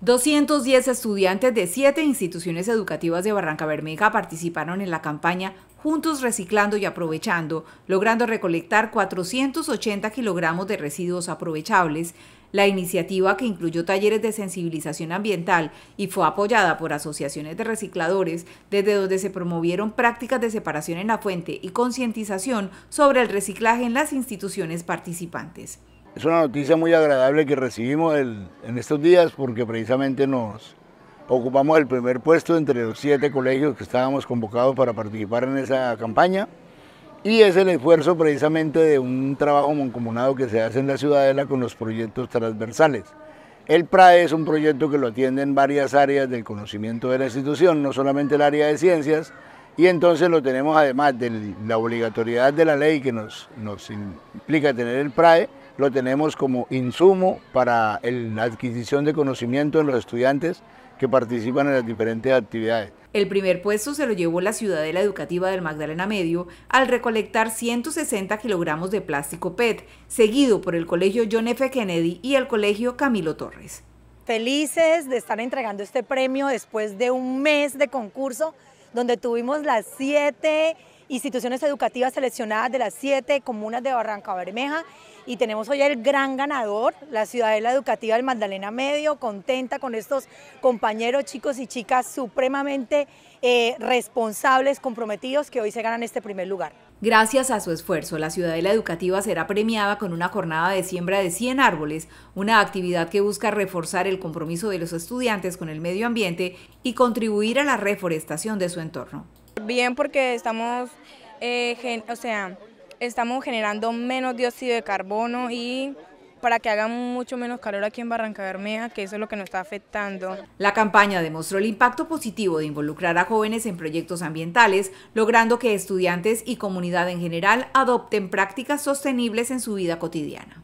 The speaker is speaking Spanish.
210 estudiantes de siete instituciones educativas de Barranca Bermeja participaron en la campaña Juntos Reciclando y Aprovechando, logrando recolectar 480 kilogramos de residuos aprovechables. La iniciativa, que incluyó talleres de sensibilización ambiental y fue apoyada por asociaciones de recicladores, desde donde se promovieron prácticas de separación en la fuente y concientización sobre el reciclaje en las instituciones participantes. Es una noticia muy agradable que recibimos en estos días porque precisamente nos ocupamos el primer puesto entre los siete colegios que estábamos convocados para participar en esa campaña y es el esfuerzo precisamente de un trabajo mancomunado que se hace en la ciudadela con los proyectos transversales. El PRAE es un proyecto que lo atiende en varias áreas del conocimiento de la institución, no solamente el área de ciencias, y entonces lo tenemos además de la obligatoriedad de la ley que nos, nos implica tener el PRAE, lo tenemos como insumo para la adquisición de conocimiento en los estudiantes que participan en las diferentes actividades. El primer puesto se lo llevó la Ciudadela Educativa del Magdalena Medio al recolectar 160 kilogramos de plástico PET, seguido por el Colegio John F. Kennedy y el Colegio Camilo Torres. Felices de estar entregando este premio después de un mes de concurso donde tuvimos las siete instituciones educativas seleccionadas de las siete comunas de Barranca Bermeja y tenemos hoy el gran ganador, la Ciudadela Educativa del Magdalena Medio, contenta con estos compañeros, chicos y chicas supremamente eh, responsables, comprometidos que hoy se ganan este primer lugar. Gracias a su esfuerzo, la Ciudadela Educativa será premiada con una jornada de siembra de 100 árboles, una actividad que busca reforzar el compromiso de los estudiantes con el medio ambiente y contribuir a la reforestación de su entorno bien porque estamos, eh, o sea, estamos generando menos dióxido de carbono y para que haga mucho menos calor aquí en Barranca Bermeja, que eso es lo que nos está afectando. La campaña demostró el impacto positivo de involucrar a jóvenes en proyectos ambientales, logrando que estudiantes y comunidad en general adopten prácticas sostenibles en su vida cotidiana.